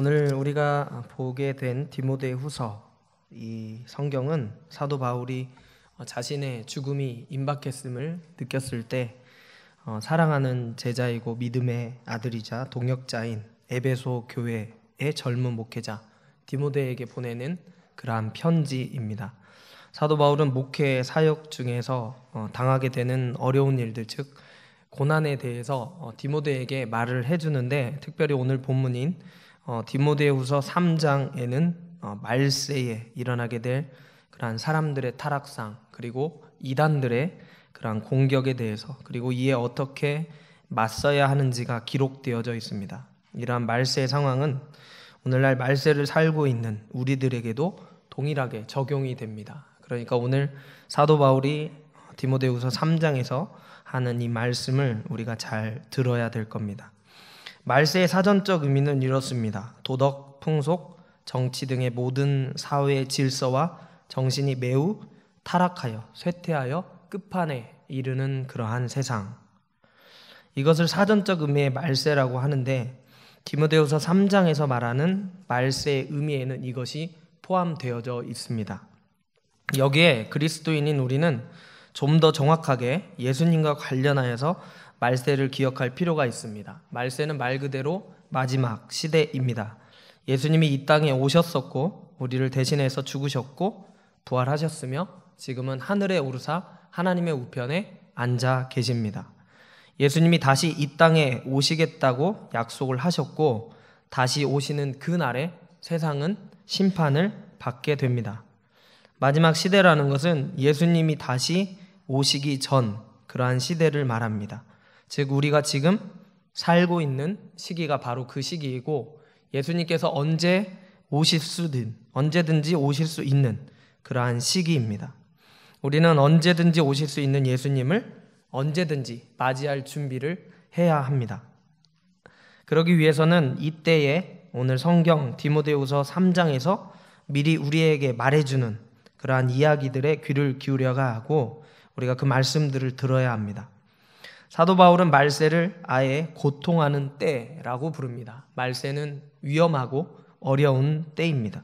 오늘 우리가 보게 된 디모데 후서 이 성경은 사도 바울이 자신의 죽음이 임박했음을 느꼈을 때 어, 사랑하는 제자이고 믿음의 아들이자 동역자인 에베소 교회의 젊은 목회자 디모데에게 보내는 그러한 편지입니다. 사도 바울은 목회 사역 중에서 어, 당하게 되는 어려운 일들 즉 고난에 대해서 어, 디모데에게 말을 해주는데 특별히 오늘 본문인 어, 디모데후서 3장에는 어, 말세에 일어나게 될 그러한 사람들의 타락상 그리고 이단들의 그러한 공격에 대해서 그리고 이에 어떻게 맞서야 하는지가 기록되어져 있습니다. 이러한 말세의 상황은 오늘날 말세를 살고 있는 우리들에게도 동일하게 적용이 됩니다. 그러니까 오늘 사도 바울이 디모데후서 3장에서 하는 이 말씀을 우리가 잘 들어야 될 겁니다. 말세의 사전적 의미는 이렇습니다. 도덕, 풍속, 정치 등의 모든 사회의 질서와 정신이 매우 타락하여 쇠퇴하여 끝판에 이르는 그러한 세상. 이것을 사전적 의미의 말세라고 하는데 디모데후서 3장에서 말하는 말세의 의미에는 이것이 포함되어져 있습니다. 여기에 그리스도인인 우리는 좀 더 정확하게 예수님과 관련하여서 말세를 기억할 필요가 있습니다. 말세는 말 그대로 마지막 시대입니다. 예수님이 이 땅에 오셨었고 우리를 대신해서 죽으셨고 부활하셨으며 지금은 하늘에 오르사 하나님의 우편에 앉아 계십니다. 예수님이 다시 이 땅에 오시겠다고 약속을 하셨고 다시 오시는 그 날에 세상은 심판을 받게 됩니다. 마지막 시대라는 것은 예수님이 다시 오시기 전 그러한 시대를 말합니다. 즉 우리가 지금 살고 있는 시기가 바로 그 시기이고 예수님께서 언제 오실 수든 언제든지 오실 수 있는 그러한 시기입니다. 우리는 언제든지 오실 수 있는 예수님을 언제든지 맞이할 준비를 해야 합니다. 그러기 위해서는 이때에 오늘 성경 디모데후서 3장에서 미리 우리에게 말해주는 그러한 이야기들의 귀를 기울여야 하고 우리가 그 말씀들을 들어야 합니다. 사도 바울은 말세를 아예 고통하는 때라고 부릅니다. 말세는 위험하고 어려운 때입니다.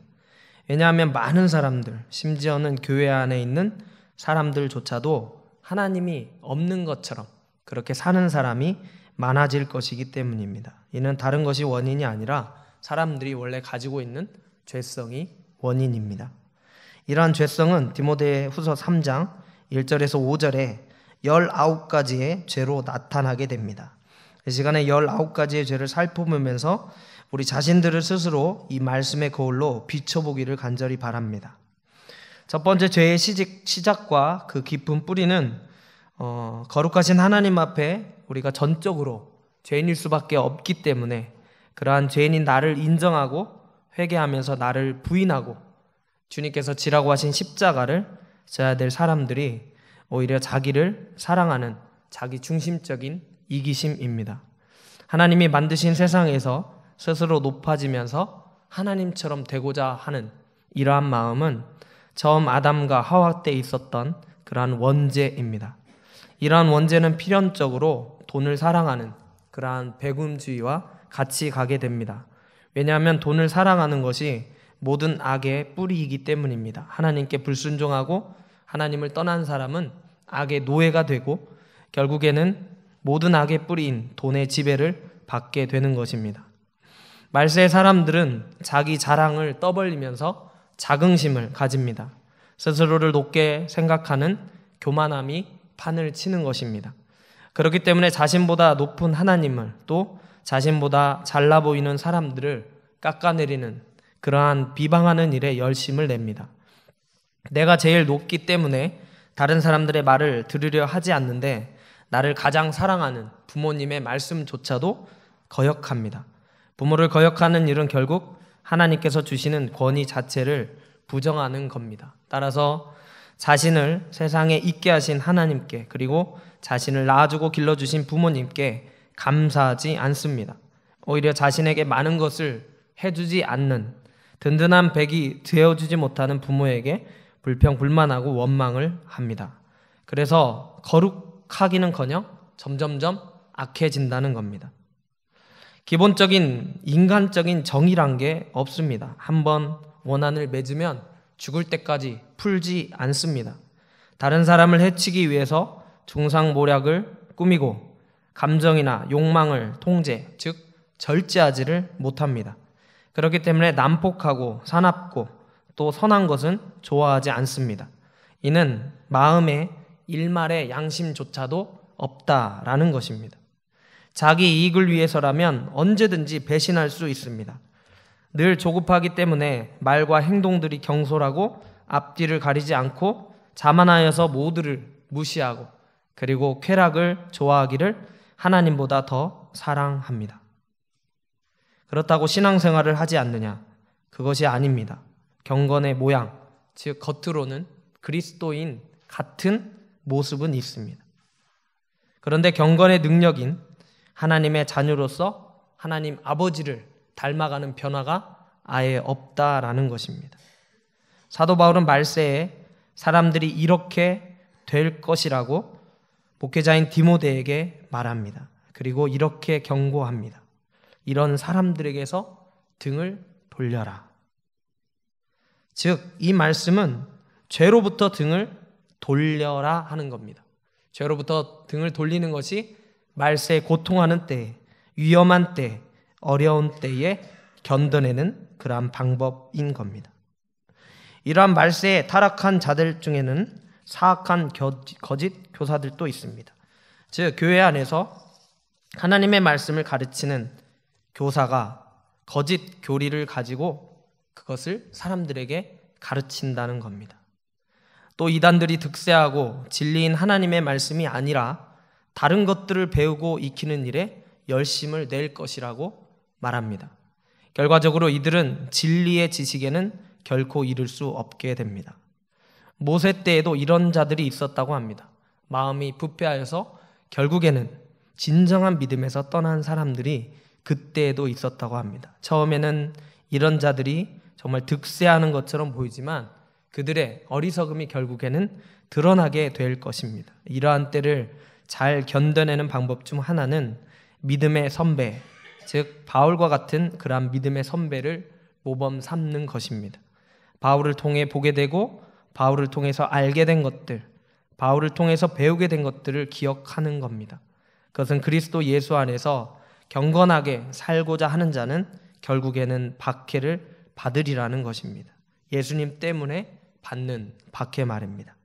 왜냐하면 많은 사람들, 심지어는 교회 안에 있는 사람들조차도 하나님이 없는 것처럼 그렇게 사는 사람이 많아질 것이기 때문입니다. 이는 다른 것이 원인이 아니라 사람들이 원래 가지고 있는 죄성이 원인입니다. 이러한 죄성은 디모데 후서 3장 1절에서 5절에 19가지의 죄로 나타나게 됩니다. 이 시간에 19가지의 죄를 살펴보면서 우리 자신들을 스스로 이 말씀의 거울로 비춰보기를 간절히 바랍니다. 첫 번째 죄의 시작과 그 깊은 뿌리는 어, 거룩하신 하나님 앞에 우리가 전적으로 죄인일 수밖에 없기 때문에 그러한 죄인인 나를 인정하고 회개하면서 나를 부인하고 주님께서 지라고 하신 십자가를 져야 될 사람들이 오히려 자기를 사랑하는 자기 중심적인 이기심입니다. 하나님이 만드신 세상에서 스스로 높아지면서 하나님처럼 되고자 하는 이러한 마음은 처음 아담과 하와 때 있었던 그러한 원죄입니다. 이러한 원죄는 필연적으로 돈을 사랑하는 그러한 배금주의와 같이 가게 됩니다. 왜냐하면 돈을 사랑하는 것이 모든 악의 뿌리이기 때문입니다. 하나님께 불순종하고 하나님을 떠난 사람은 악의 노예가 되고 결국에는 모든 악의 뿌리인 돈의 지배를 받게 되는 것입니다. 말세 사람들은 자기 자랑을 떠벌리면서 자긍심을 가집니다. 스스로를 높게 생각하는 교만함이 판을 치는 것입니다. 그렇기 때문에 자신보다 높은 하나님을 또 자신보다 잘나 보이는 사람들을 깎아내리는 그러한 비방하는 일에 열심을 냅니다. 내가 제일 높기 때문에 다른 사람들의 말을 들으려 하지 않는데 나를 가장 사랑하는 부모님의 말씀조차도 거역합니다. 부모를 거역하는 일은 결국 하나님께서 주시는 권위 자체를 부정하는 겁니다. 따라서 자신을 세상에 있게 하신 하나님께 그리고 자신을 낳아주고 길러주신 부모님께 감사하지 않습니다. 오히려 자신에게 많은 것을 해주지 않는 든든한 백이 되어주지 못하는 부모에게 불평, 불만하고 원망을 합니다. 그래서 거룩하기는커녕 점점점 악해진다는 겁니다. 기본적인 인간적인 정의란 게 없습니다. 한번 원한을 맺으면 죽을 때까지 풀지 않습니다. 다른 사람을 해치기 위해서 중상모략을 꾸미고 감정이나 욕망을 통제, 즉 절제하지를 못합니다. 그렇기 때문에 난폭하고 사납고 또 선한 것은 좋아하지 않습니다. 이는 마음에 일말의 양심조차도 없다라는 것입니다. 자기 이익을 위해서라면 언제든지 배신할 수 있습니다. 늘 조급하기 때문에 말과 행동들이 경솔하고 앞뒤를 가리지 않고 자만하여서 모두를 무시하고 그리고 쾌락을 좋아하기를 하나님보다 더 사랑합니다. 그렇다고 신앙생활을 하지 않느냐? 그것이 아닙니다. 경건의 모양, 즉 겉으로는 그리스도인 같은 모습은 있습니다. 그런데 경건의 능력인 하나님의 자녀로서 하나님 아버지를 닮아가는 변화가 아예 없다라는 것입니다. 사도 바울은 말세에 사람들이 이렇게 될 것이라고 목회자인 디모데에게 말합니다. 그리고 이렇게 경고합니다. 이런 사람들에게서 등을 돌려라. 즉, 이 말씀은 죄로부터 등을 돌려라 하는 겁니다. 죄로부터 등을 돌리는 것이 말세에 고통하는 때, 위험한 때, 어려운 때에 견뎌내는 그러한 방법인 겁니다. 이러한 말세에 타락한 자들 중에는 사악한 거짓 교사들도 있습니다. 즉, 교회 안에서 하나님의 말씀을 가르치는 교사가 거짓 교리를 가지고 그것을 사람들에게 가르친다는 겁니다. 또 이단들이 득세하고 진리인 하나님의 말씀이 아니라 다른 것들을 배우고 익히는 일에 열심을 낼 것이라고 말합니다. 결과적으로 이들은 진리의 지식에는 결코 이를 수 없게 됩니다. 모세 때에도 이런 자들이 있었다고 합니다. 마음이 부패하여서 결국에는 진정한 믿음에서 떠난 사람들이 그때에도 있었다고 합니다. 처음에는 이런 자들이 정말 득세하는 것처럼 보이지만 그들의 어리석음이 결국에는 드러나게 될 것입니다. 이러한 때를 잘 견뎌내는 방법 중 하나는 믿음의 선배, 즉 바울과 같은 그러한 믿음의 선배를 모범 삼는 것입니다. 바울을 통해 보게 되고 바울을 통해서 알게 된 것들, 바울을 통해서 배우게 된 것들을 기억하는 겁니다. 그것은 그리스도 예수 안에서 경건하게 살고자 하는 자는 결국에는 박해를 받으리라는 것입니다. 예수님 때문에 받는 박해 말입니다.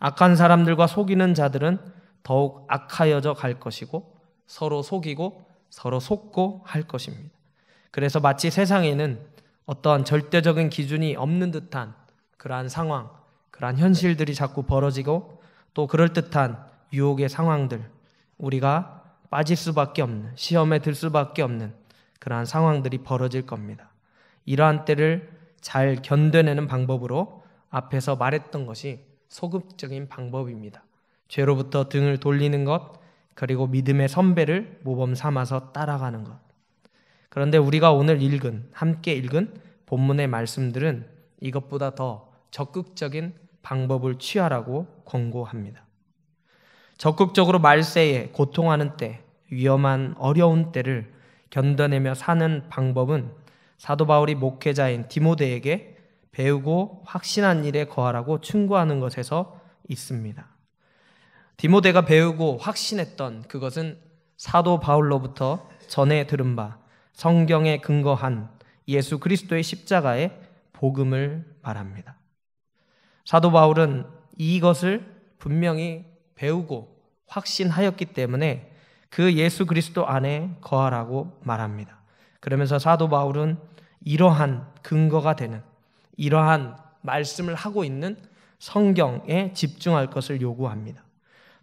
악한 사람들과 속이는 자들은 더욱 악하여져 갈 것이고 서로 속이고 서로 속고 할 것입니다. 그래서 마치 세상에는 어떠한 절대적인 기준이 없는 듯한 그러한 상황, 그러한 현실들이 자꾸 벌어지고 또 그럴듯한 유혹의 상황들, 우리가 빠질 수밖에 없는, 시험에 들 수밖에 없는 그러한 상황들이 벌어질 겁니다. 이러한 때를 잘 견뎌내는 방법으로 앞에서 말했던 것이 소극적인 방법입니다. 죄로부터 등을 돌리는 것, 그리고 믿음의 선배를 모범 삼아서 따라가는 것. 그런데 우리가 오늘 읽은, 함께 읽은 본문의 말씀들은 이것보다 더 적극적인 방법을 취하라고 권고합니다. 적극적으로 말세에 고통하는 때, 위험한 어려운 때를 견뎌내며 사는 방법은 사도 바울이 목회자인 디모데에게 배우고 확신한 일에 거하라고 충고하는 것에서 있습니다. 디모데가 배우고 확신했던 그것은 사도 바울로부터 전해 들은 바 성경에 근거한 예수 그리스도의 십자가의 복음을 말합니다. 사도 바울은 이것을 분명히 배우고 확신하였기 때문에 그 예수 그리스도 안에 거하라고 말합니다. 그러면서 사도 바울은 이러한 근거가 되는 이러한 말씀을 하고 있는 성경에 집중할 것을 요구합니다.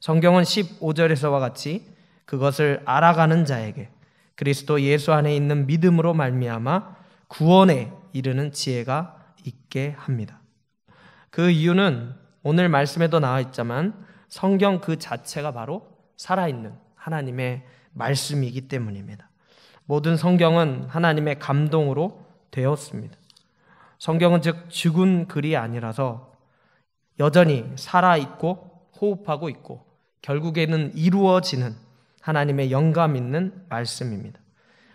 성경은 15절에서와 같이 그것을 알아가는 자에게 그리스도 예수 안에 있는 믿음으로 말미암아 구원에 이르는 지혜가 있게 합니다. 그 이유는 오늘 말씀에도 나와 있지만 성경 그 자체가 바로 살아있는 하나님의 말씀이기 때문입니다. 모든 성경은 하나님의 감동으로 되었습니다. 성경은 즉 죽은 글이 아니라서 여전히 살아있고 호흡하고 있고 결국에는 이루어지는 하나님의 영감 있는 말씀입니다.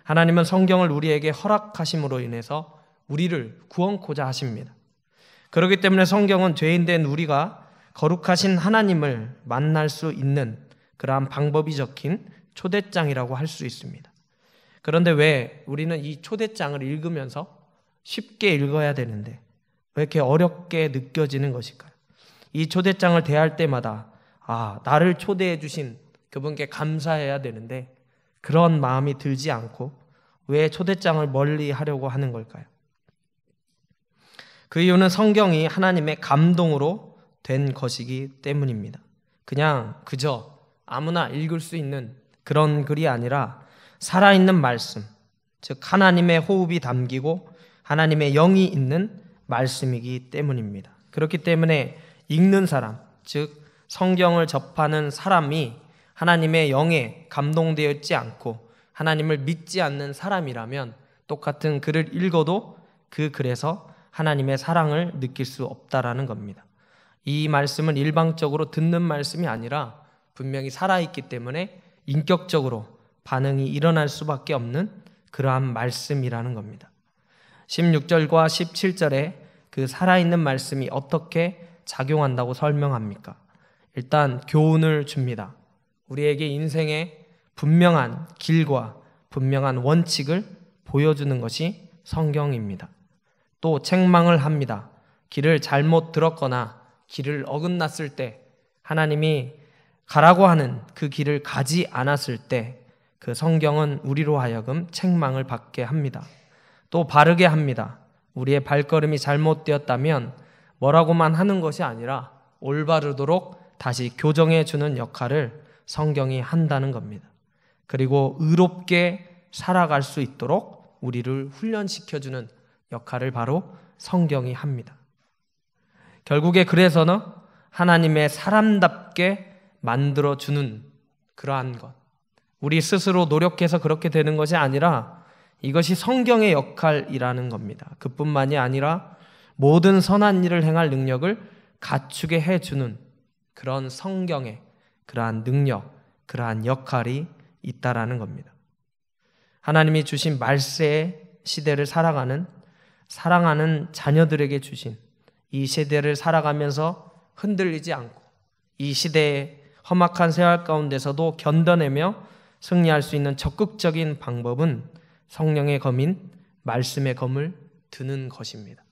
하나님은 성경을 우리에게 허락하심으로 인해서 우리를 구원코자 하십니다. 그렇기 때문에 성경은 죄인된 우리가 거룩하신 하나님을 만날 수 있는 그러한 방법이 적힌 초대장이라고 할 수 있습니다. 그런데 왜 우리는 이 초대장을 읽으면서 쉽게 읽어야 되는데 왜 이렇게 어렵게 느껴지는 것일까요? 이 초대장을 대할 때마다 아, 나를 초대해 주신 그분께 감사해야 되는데 그런 마음이 들지 않고 왜 초대장을 멀리 하려고 하는 걸까요? 그 이유는 성경이 하나님의 감동으로 된 것이기 때문입니다. 그냥 그저 아무나 읽을 수 있는 그런 글이 아니라 살아있는 말씀, 즉 하나님의 호흡이 담기고 하나님의 영이 있는 말씀이기 때문입니다. 그렇기 때문에 읽는 사람, 즉 성경을 접하는 사람이 하나님의 영에 감동되어 있지 않고 하나님을 믿지 않는 사람이라면 똑같은 글을 읽어도 그 글에서 하나님의 사랑을 느낄 수 없다라는 겁니다. 이 말씀은 일방적으로 듣는 말씀이 아니라 분명히 살아있기 때문에 인격적으로 반응이 일어날 수밖에 없는 그러한 말씀이라는 겁니다. 16절과 17절에 그 살아있는 말씀이 어떻게 작용한다고 설명합니까? 일단 교훈을 줍니다. 우리에게 인생의 분명한 길과 분명한 원칙을 보여주는 것이 성경입니다. 또 책망을 합니다. 길을 잘못 들었거나 길을 어긋났을 때 하나님이 가라고 하는 그 길을 가지 않았을 때그 성경은 우리로 하여금 책망을 받게 합니다. 또 바르게 합니다. 우리의 발걸음이 잘못되었다면 뭐라고만 하는 것이 아니라 올바르도록 다시 교정해 주는 역할을 성경이 한다는 겁니다. 그리고 의롭게 살아갈 수 있도록 우리를 훈련시켜 주는 역할을 바로 성경이 합니다. 결국에 그래서는 하나님의 사람답게 만들어 주는 그러한 것. 우리 스스로 노력해서 그렇게 되는 것이 아니라 이것이 성경의 역할이라는 겁니다. 그뿐만이 아니라 모든 선한 일을 행할 능력을 갖추게 해주는 그런 성경의 그러한 능력, 그러한 역할이 있다라는 겁니다. 하나님이 주신 말세의 시대를 살아가는 사랑하는 자녀들에게 주신 이 세대를 살아가면서 흔들리지 않고 이 시대의 험악한 생활 가운데서도 견뎌내며 승리할 수 있는 적극적인 방법은 성령의 검인 말씀의 검을 드는 것입니다.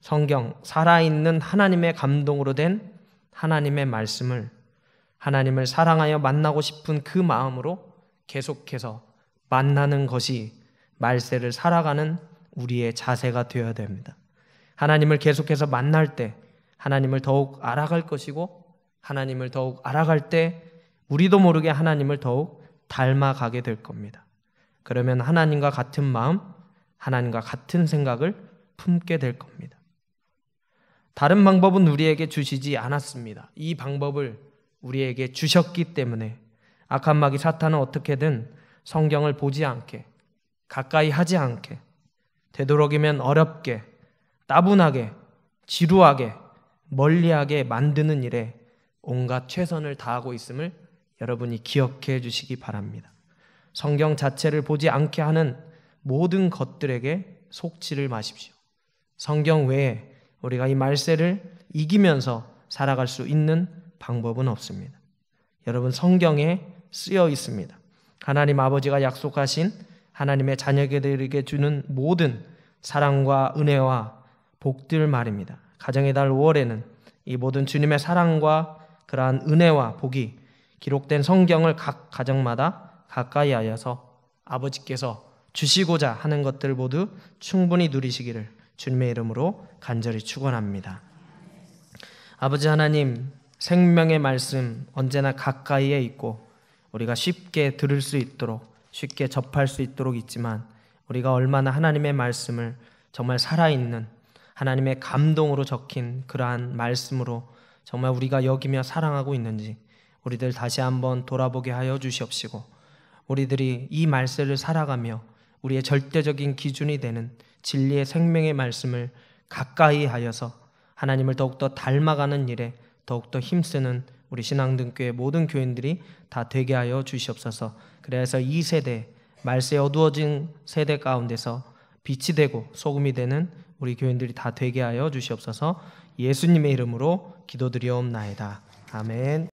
성경, 살아있는 하나님의 감동으로 된 하나님의 말씀을 하나님을 사랑하여 만나고 싶은 그 마음으로 계속해서 만나는 것이 말세를 살아가는 우리의 자세가 되어야 됩니다. 하나님을 계속해서 만날 때 하나님을 더욱 알아갈 것이고 하나님을 더욱 알아갈 때 우리도 모르게 하나님을 더욱 닮아가게 될 겁니다. 그러면 하나님과 같은 마음, 하나님과 같은 생각을 품게 될 겁니다. 다른 방법은 우리에게 주시지 않았습니다. 이 방법을 우리에게 주셨기 때문에 악한 마귀 사탄은 어떻게든 성경을 보지 않게, 가까이 하지 않게, 되도록이면 어렵게, 따분하게, 지루하게, 멀리하게 만드는 일에 온갖 최선을 다하고 있음을 여러분이 기억해 주시기 바랍니다. 성경 자체를 보지 않게 하는 모든 것들에게 속지를 마십시오. 성경 외에 우리가 이 말세를 이기면서 살아갈 수 있는 방법은 없습니다. 여러분 성경에 쓰여 있습니다. 하나님 아버지가 약속하신 하나님의 자녀들에게 주는 모든 사랑과 은혜와 복들 말입니다. 가정의 달 5월에는 이 모든 주님의 사랑과 그러한 은혜와 복이 기록된 성경을 각 가정마다 가까이 하여서 아버지께서 주시고자 하는 것들 모두 충분히 누리시기를 주님의 이름으로 간절히 축원합니다. 아버지 하나님, 생명의 말씀 언제나 가까이에 있고 우리가 쉽게 들을 수 있도록 쉽게 접할 수 있도록 있지만 우리가 얼마나 하나님의 말씀을 정말 살아있는 하나님의 감동으로 적힌 그러한 말씀으로 정말 우리가 여기며 사랑하고 있는지 우리들 다시 한번 돌아보게 하여 주시옵시고 우리들이 이 말세를 살아가며 우리의 절대적인 기준이 되는 진리의 생명의 말씀을 가까이 하여서 하나님을 더욱더 닮아가는 일에 더욱더 힘쓰는 우리 신앙등교의 모든 교인들이 다 되게 하여 주시옵소서. 그래서 이 세대 말세 어두워진 세대 가운데서 빛이 되고 소금이 되는 우리 교인들이 다 되게 하여 주시옵소서. 예수님의 이름으로 기도드리옵나이다. 아멘.